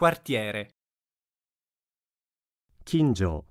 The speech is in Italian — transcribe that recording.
quartiere. 近所